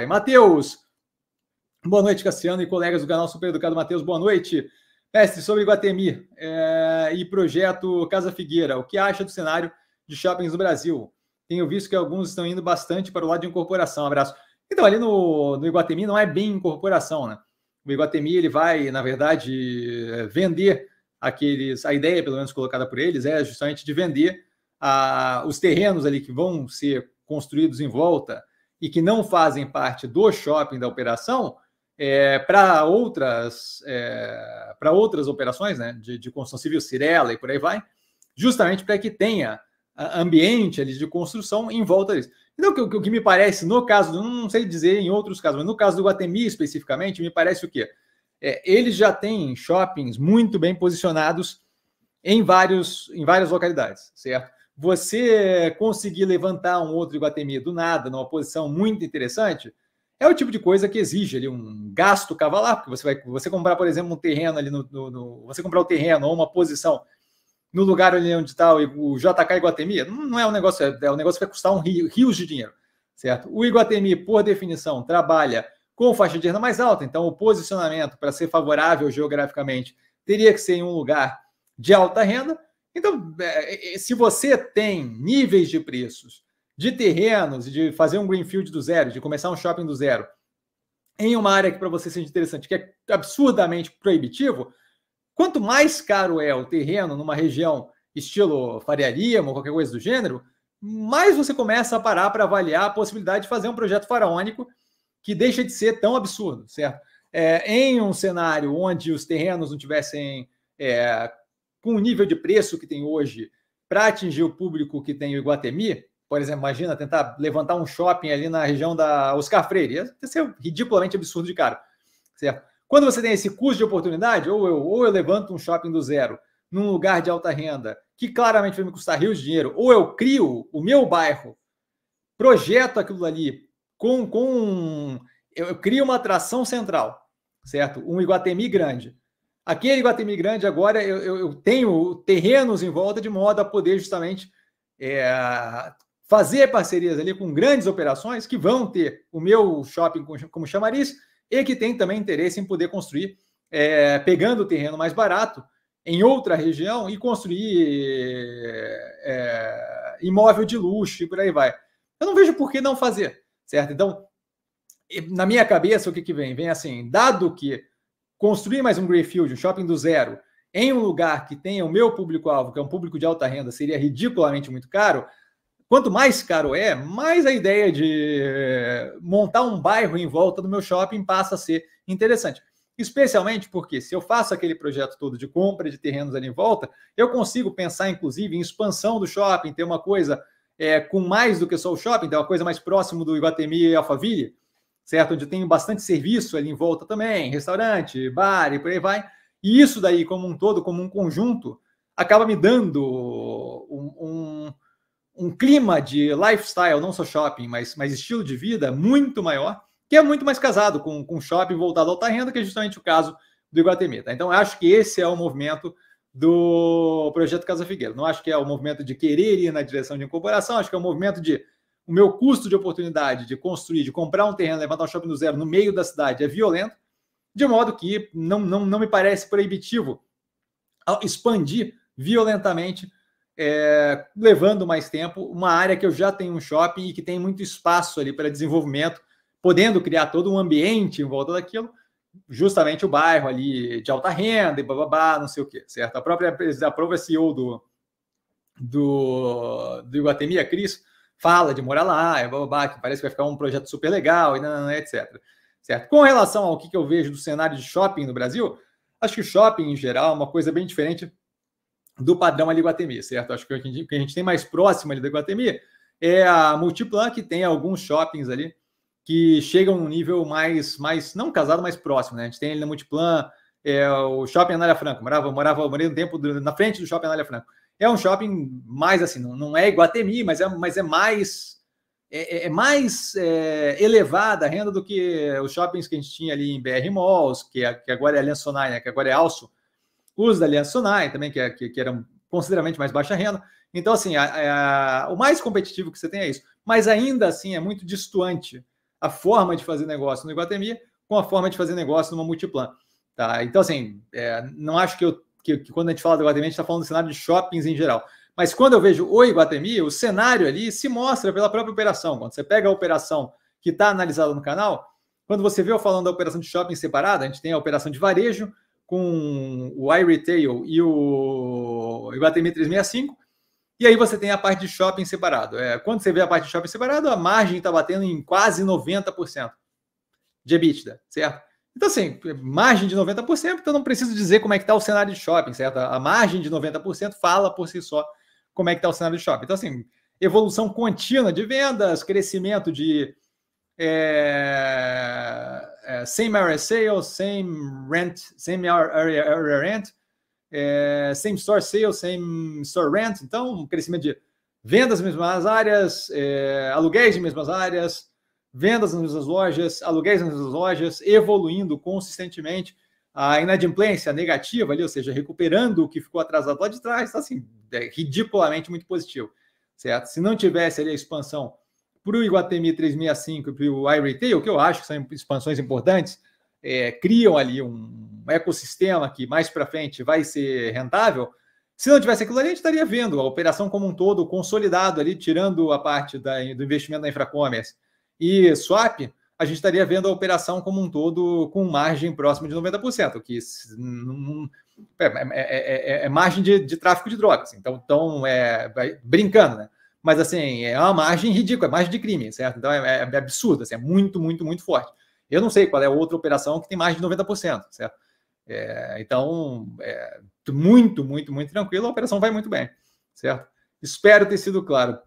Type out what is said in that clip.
aí. Matheus! Boa noite, Cassiano e colegas do canal Super Educado Matheus, boa noite. Mestre, sobre Guatemi é, eh, e projeto Casa Figueira, o que acha do cenário de shoppings no Brasil? Tenho visto que alguns estão indo bastante para o lado de incorporação. Um abraço. Então, ali no, no Iguatemi não é bem incorporação, né? O Iguatemi ele vai, na verdade, eh, vender aqueles. A ideia, pelo menos colocada por eles, é justamente de vender a, ah, os terrenos ali que vão ser construídos em volta e que não fazem parte do shopping da operação é, para outras é, para outras operações né, de, de, construção civil, Cirela e por aí vai, justamente para que tenha ambiente ali de construção em volta disso. Então, o que, o que me parece, no caso, não sei dizer em outros casos, mas no caso do Guatemi especificamente, me parece o quê? É, eles já têm shoppings muito bem posicionados em, vários, em várias localidades, certo? você conseguir levantar um outro Iguatemi do nada, numa posição muito interessante, é o tipo de coisa que exige ali um gasto cavalar, porque você vai você comprar, por exemplo, um terreno ali no, no, no você comprar o um terreno ou uma posição no lugar ali onde está o, o JK Iguatemi, não é um negócio, é, é um negócio que vai custar um rio, rios de dinheiro, certo? O Iguatemi, por definição, trabalha com faixa de renda mais alta, então o posicionamento para ser favorável geograficamente teria que ser em um lugar de alta renda então, é, é, se você tem níveis de preços de terrenos, de fazer um greenfield do zero, de começar um shopping do zero, em uma área que para você seja interessante, que é absurdamente proibitivo, quanto mais caro é o terreno numa região estilo Faria Lima ou qualquer coisa do gênero, mais você começa a parar para avaliar a possibilidade de fazer um projeto faraônico que deixa de ser tão absurdo, certo? É, em um cenário onde os terrenos não tivessem é, com o nível de preço que tem hoje para atingir o público que tem o Iguatemi, por exemplo, imagina tentar levantar um shopping ali na região da Oscar Freire, ia ser ridiculamente absurdo de caro, certo? Quando você tem esse custo de oportunidade, ou eu, ou eu levanto um shopping do zero num lugar de alta renda, que claramente vai me custar rios de dinheiro, ou eu crio o meu bairro, projeto aquilo ali com, com eu crio uma atração central, certo? Um Iguatemi grande Aquele Guatemi Grande agora eu, eu, eu, tenho terrenos em volta de modo a poder justamente é, fazer parcerias ali com grandes operações que vão ter o meu shopping como chamariz e que tem também interesse em poder construir, é, pegando o terreno mais barato em outra região e construir é, é imóvel de luxo e por aí vai. Eu não vejo por que não fazer, certo? Então, na minha cabeça, o que, que vem? Vem assim, dado que construir mais um Greyfield, um shopping do zero, em um lugar que tenha o meu público-alvo, que é um público de alta renda, seria ridiculamente muito caro. Quanto mais caro é, mais a ideia de eh, montar um bairro em volta do meu shopping passa a ser interessante. Especialmente porque, se eu faço aquele projeto todo de compra de terrenos ali em volta, eu consigo pensar, inclusive, em expansão do shopping, ter uma coisa é, com mais do que só o shopping, ter uma coisa mais próximo do Iguatemi e Alphaville certo? Onde tem bastante serviço ali em volta também, restaurante, bar e por aí vai. E isso daí, como um todo, como um conjunto, acaba me dando um, um, um clima de lifestyle, não só shopping, mas, mas estilo de vida muito maior, que é muito mais casado com, com shopping voltado à alta renda, que é justamente o caso do Iguatemi. Tá? Então, acho que esse é o movimento do projeto Casa Figueira. Não acho que é o movimento de querer ir na direção de incorporação, acho que é o movimento de o meu custo de oportunidade de construir, de comprar um terreno, levantar um shopping do zero no meio da cidade é violento, de modo que não, não, não me parece proibitivo expandir violentamente, é, levando mais tempo, uma área que eu já tenho um shopping e que tem muito espaço ali para desenvolvimento, podendo criar todo um ambiente em volta daquilo, justamente o bairro ali de alta renda e bababá, não sei o quê, certo? A própria, a própria CEO do, do, do Iguatemi, a Cris, fala de morar lá, é babá, que parece que vai ficar um projeto super legal, e não, etc. Certo? Com relação ao que eu vejo do cenário de shopping no Brasil, acho que shopping em geral é uma coisa bem diferente do padrão ali Guatemi, certo? Acho que o que a gente tem mais próximo ali da Guatemi é a Multiplan, que tem alguns shoppings ali que chegam num nível mais, mais não casado, mais próximo, né? A gente tem ali na Multiplan, é, o Shopping Anália Franco, morava, morava, morei um tempo na frente do Shopping Anália Franco. É um shopping mais assim, não, não é Iguatemi, mas é, mas é mais é, é, é mais é, elevada a renda do que os shoppings que a gente tinha ali em BR Malls, que, é, que agora é Aliança Sonai, né, que agora é Alço, os da Aliança Sonai também, que, é, que, que eram consideravelmente mais baixa renda. Então, assim, a, a, é, o mais competitivo que você tem é isso. Mas ainda assim é muito distoante a forma de fazer negócio no Iguatemi com a forma de fazer negócio numa multiplan. Tá? Então, assim, é, não acho que eu que, que quando a gente fala do Iguatemi, a gente está falando do cenário de shoppings em geral. Mas quando eu vejo o Iguatemi, o cenário ali se mostra pela própria operação. Quando você pega a operação que está analisada no canal, quando você vê eu falando da operação de shopping separada, a gente tem a operação de varejo com o iRetail e o Iguatemi 365, e aí você tem a parte de shopping separado. É, quando você vê a parte de shopping separado, a margem está batendo em quase 90% de EBITDA, certo? Então, assim, margem de 90%, então não preciso dizer como é que está o cenário de shopping, certo? A margem de 90% fala por si só como é que está o cenário de shopping. Então, assim, evolução contínua de vendas, crescimento de é, é, same area sales, same rent, same area, area rent, é, same store sales, same store rent. Então, crescimento de vendas nas mesmas áreas, é, aluguéis nas mesmas áreas, vendas nas lojas, aluguéis nas lojas, evoluindo consistentemente. A inadimplência negativa ali, ou seja, recuperando o que ficou atrasado lá de trás, está assim, é ridiculamente muito positivo, certo? Se não tivesse ali a expansão para o Iguatemi 365 e para o iRetail, que eu acho que são expansões importantes, é, criam ali um ecossistema que mais para frente vai ser rentável, se não tivesse aquilo ali, a gente estaria vendo a operação como um todo consolidado ali, tirando a parte da, do investimento na Infracommerce e swap, a gente estaria vendo a operação como um todo com margem próxima de 90%, que é, é, é, é margem de, de, tráfico de drogas. Então, tão, brincando, né? Mas, assim, é uma margem ridícula, é margem de crime, certo? Então, é, absurdo, assim, é muito, muito, muito forte. Eu não sei qual é a outra operação que tem mais de 90%, certo? então, muito, muito, muito tranquilo, a operação vai muito bem, certo? Espero ter sido claro.